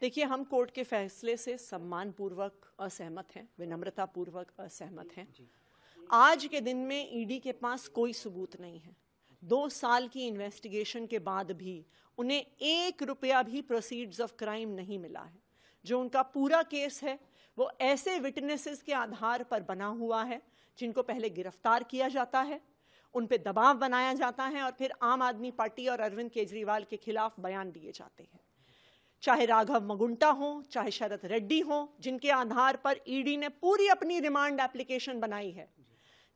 देखिए हम कोर्ट के फैसले से सम्मान पूर्वक असहमत हैं पूर्वक असहमत हैं आज के दिन में ईडी e के पास कोई सबूत नहीं है दो साल की इन्वेस्टिगेशन के बाद भी उन्हें एक रुपया भी प्रोसीड्स ऑफ क्राइम नहीं मिला है जो उनका पूरा केस है वो ऐसे विटनेसेस के आधार पर बना हुआ है जिनको पहले गिरफ्तार किया जाता है उन पर दबाव बनाया जाता है और फिर आम आदमी पार्टी और अरविंद केजरीवाल के खिलाफ बयान दिए जाते हैं चाहे राघव मगुंटा हो चाहे शरद रेड्डी हो जिनके आधार पर ईडी e ने पूरी अपनी रिमांड एप्लीकेशन बनाई है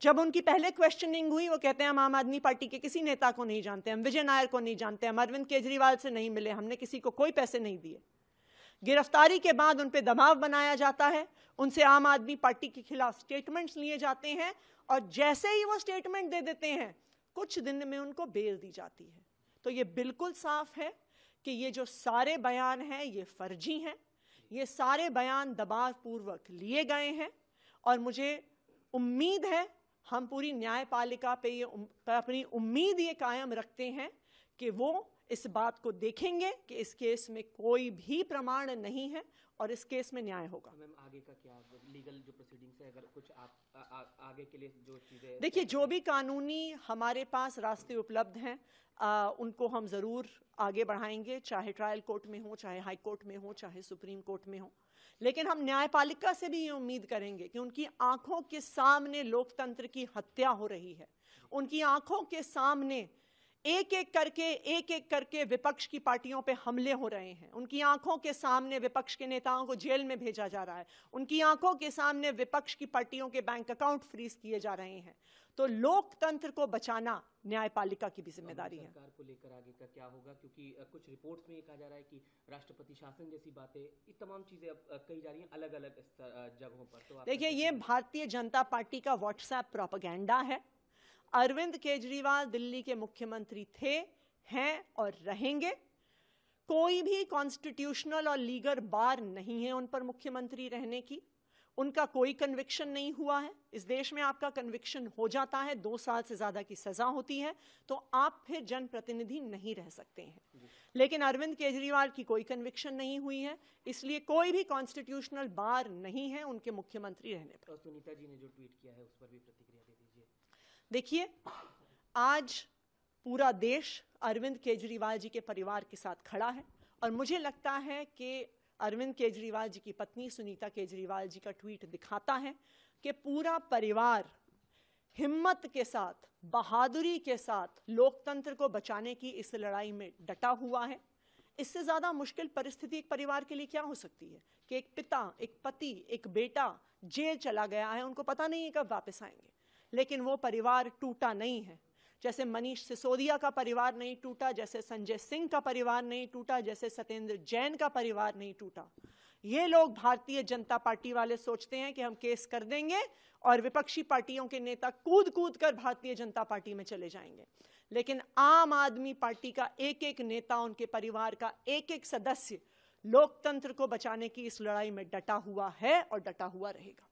जब उनकी पहले क्वेश्चनिंग हुई वो कहते हैं हम आम आदमी पार्टी के किसी नेता को नहीं जानते हम विजय नायर को नहीं जानते हम अरविंद केजरीवाल से नहीं मिले हमने किसी को कोई पैसे नहीं दिए गिरफ्तारी के बाद उन पर दबाव बनाया जाता है उनसे आम आदमी पार्टी के खिलाफ स्टेटमेंट्स लिए जाते हैं और जैसे ही वो स्टेटमेंट दे देते हैं कुछ दिन में उनको बेल दी जाती है तो ये बिल्कुल साफ है कि ये जो सारे बयान हैं ये फर्जी हैं ये सारे बयान दबाव पूर्वक लिए गए हैं और मुझे उम्मीद है हम पूरी न्यायपालिका पे ये पर अपनी उम्मीद ये कायम रखते हैं कि वो इस बात को देखेंगे कि इस केस में कोई भी प्रमाण नहीं है और इस केस में न्याय होगा मैम आगे का क्या लीगल जो प्रोसीडिंग है अगर कुछ आप आ, आ, आगे के लिए जो चीजें देखिए जो भी कानूनी हमारे पास रास्ते उपलब्ध हैं आ, उनको हम जरूर आगे बढ़ाएंगे चाहे ट्रायल कोर्ट में हो चाहे हाई कोर्ट में हो चाहे सुप्रीम कोर्ट में हो लेकिन हम न्यायपालिका से भी ये उम्मीद करेंगे कि उनकी आंखों के सामने लोकतंत्र की हत्या हो रही है उनकी आंखों के सामने एक एक करके एक एक करके विपक्ष की पार्टियों पे हमले हो रहे हैं उनकी आंखों के सामने विपक्ष के नेताओं को जेल में भेजा जा रहा है उनकी आंखों के सामने विपक्ष की पार्टियों के बैंक अकाउंट फ्रीज किए जा रहे हैं तो लोकतंत्र को बचाना न्यायपालिका की भी जिम्मेदारी है सरकार को लेकर आगे का क्या होगा क्योंकि कुछ रिपोर्ट्स में ये कहा जा रहा है कि राष्ट्रपति शासन जैसी बातें ये तमाम चीजें अब कही जा रही हैं अलग अलग जगहों पर तो देखिए ये भारतीय जनता पार्टी का व्हाट्सएप प्रोपागेंडा है अरविंद केजरीवाल दिल्ली के मुख्यमंत्री थे हैं और रहेंगे कोई भी कॉन्स्टिट्यूशनल और लीगल बार नहीं है उन पर मुख्यमंत्री रहने की उनका कोई कन्विक्शन नहीं हुआ है इस देश में आपका कन्विक्शन हो जाता है दो साल से ज्यादा की सजा होती है तो आप फिर जनप्रतिनिधि नहीं रह सकते हैं लेकिन अरविंद केजरीवाल की कोई कन्विक्शन नहीं हुई है इसलिए कोई भी कॉन्स्टिट्यूशनल बार नहीं है उनके मुख्यमंत्री रहने पर सुनीता जी ने जो ट्वीट किया है उस पर भी प्रतिक्रिया दे दीजिए देखिए आज पूरा देश अरविंद केजरीवाल जी के परिवार के साथ खड़ा है और मुझे लगता है कि अरविंद केजरीवाल जी की पत्नी सुनीता केजरीवाल जी का ट्वीट दिखाता है कि पूरा परिवार हिम्मत के साथ बहादुरी के साथ लोकतंत्र को बचाने की इस लड़ाई में डटा हुआ है इससे ज़्यादा मुश्किल परिस्थिति एक परिवार के लिए क्या हो सकती है कि एक पिता एक पति एक बेटा जेल चला गया है उनको पता नहीं है कब वापस आएंगे लेकिन वो परिवार टूटा नहीं है जैसे मनीष सिसोदिया का परिवार नहीं टूटा जैसे संजय सिंह का परिवार नहीं टूटा जैसे सत्येंद्र जैन का परिवार नहीं टूटा ये लोग भारतीय जनता पार्टी वाले सोचते हैं कि हम केस कर देंगे और विपक्षी पार्टियों के नेता कूद कूद कर भारतीय जनता पार्टी में चले जाएंगे लेकिन आम आदमी पार्टी का एक एक नेता उनके परिवार का एक एक सदस्य लोकतंत्र को बचाने की इस लड़ाई में डटा हुआ है और डटा हुआ रहेगा